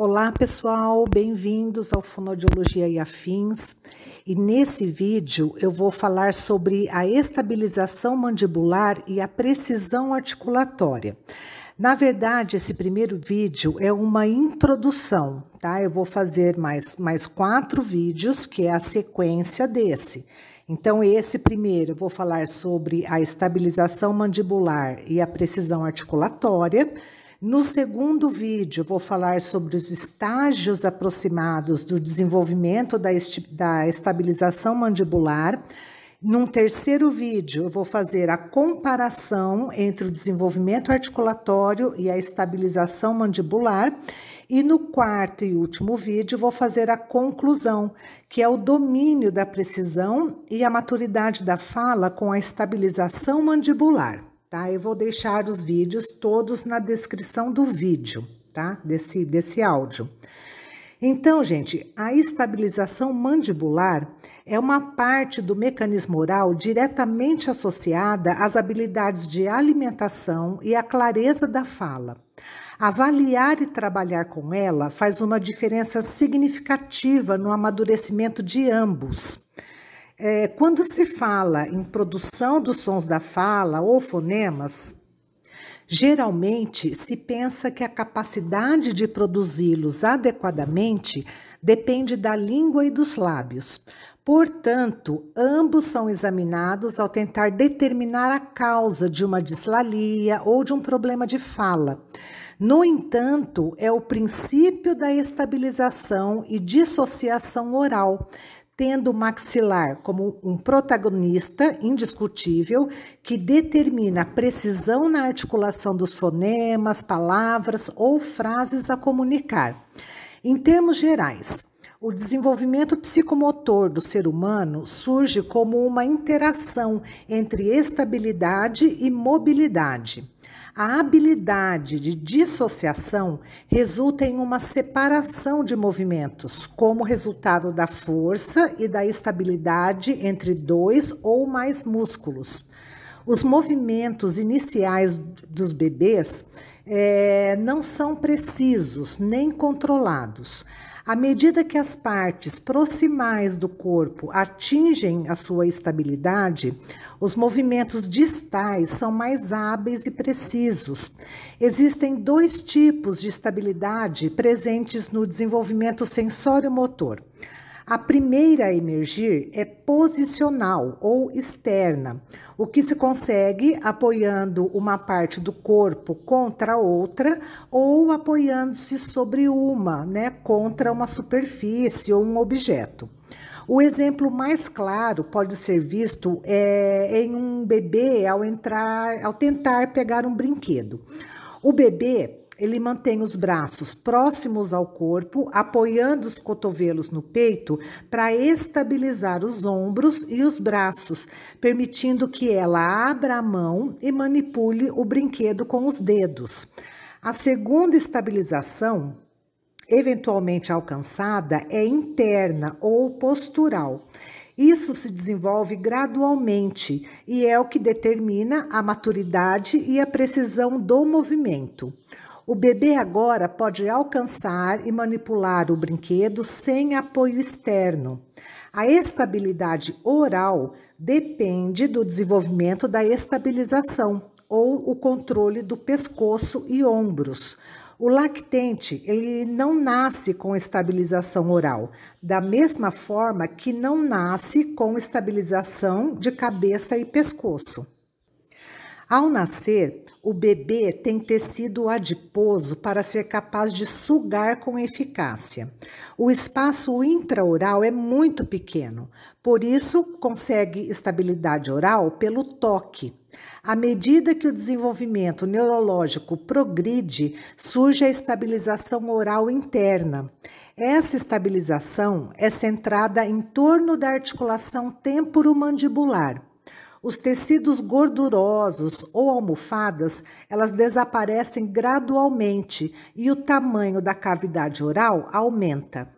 Olá pessoal, bem-vindos ao Fonoaudiologia e Afins. E nesse vídeo eu vou falar sobre a estabilização mandibular e a precisão articulatória. Na verdade, esse primeiro vídeo é uma introdução, tá? Eu vou fazer mais, mais quatro vídeos, que é a sequência desse. Então, esse primeiro eu vou falar sobre a estabilização mandibular e a precisão articulatória. No segundo vídeo, vou falar sobre os estágios aproximados do desenvolvimento da, da estabilização mandibular. Num terceiro vídeo, eu vou fazer a comparação entre o desenvolvimento articulatório e a estabilização mandibular. E no quarto e último vídeo, vou fazer a conclusão, que é o domínio da precisão e a maturidade da fala com a estabilização mandibular tá? Eu vou deixar os vídeos todos na descrição do vídeo, tá? Desse, desse áudio. Então, gente, a estabilização mandibular é uma parte do mecanismo oral diretamente associada às habilidades de alimentação e à clareza da fala. Avaliar e trabalhar com ela faz uma diferença significativa no amadurecimento de ambos. É, quando se fala em produção dos sons da fala ou fonemas, geralmente se pensa que a capacidade de produzi-los adequadamente depende da língua e dos lábios. Portanto, ambos são examinados ao tentar determinar a causa de uma dislalia ou de um problema de fala. No entanto, é o princípio da estabilização e dissociação oral tendo o maxilar como um protagonista indiscutível que determina a precisão na articulação dos fonemas, palavras ou frases a comunicar. Em termos gerais, o desenvolvimento psicomotor do ser humano surge como uma interação entre estabilidade e mobilidade. A habilidade de dissociação resulta em uma separação de movimentos, como resultado da força e da estabilidade entre dois ou mais músculos. Os movimentos iniciais dos bebês é, não são precisos nem controlados. À medida que as partes proximais do corpo atingem a sua estabilidade, os movimentos distais são mais hábeis e precisos. Existem dois tipos de estabilidade presentes no desenvolvimento sensório-motor. A primeira a emergir é posicional ou externa, o que se consegue apoiando uma parte do corpo contra a outra ou apoiando-se sobre uma, né, contra uma superfície ou um objeto. O exemplo mais claro pode ser visto é, em um bebê ao entrar, ao tentar pegar um brinquedo. O bebê ele mantém os braços próximos ao corpo, apoiando os cotovelos no peito para estabilizar os ombros e os braços, permitindo que ela abra a mão e manipule o brinquedo com os dedos. A segunda estabilização, eventualmente alcançada, é interna ou postural. Isso se desenvolve gradualmente e é o que determina a maturidade e a precisão do movimento. O bebê agora pode alcançar e manipular o brinquedo sem apoio externo. A estabilidade oral depende do desenvolvimento da estabilização ou o controle do pescoço e ombros. O lactente, ele não nasce com estabilização oral, da mesma forma que não nasce com estabilização de cabeça e pescoço. Ao nascer, o bebê tem tecido adiposo para ser capaz de sugar com eficácia. O espaço intraoral é muito pequeno, por isso consegue estabilidade oral pelo toque. À medida que o desenvolvimento neurológico progride, surge a estabilização oral interna. Essa estabilização é centrada em torno da articulação temporomandibular os tecidos gordurosos ou almofadas, elas desaparecem gradualmente e o tamanho da cavidade oral aumenta.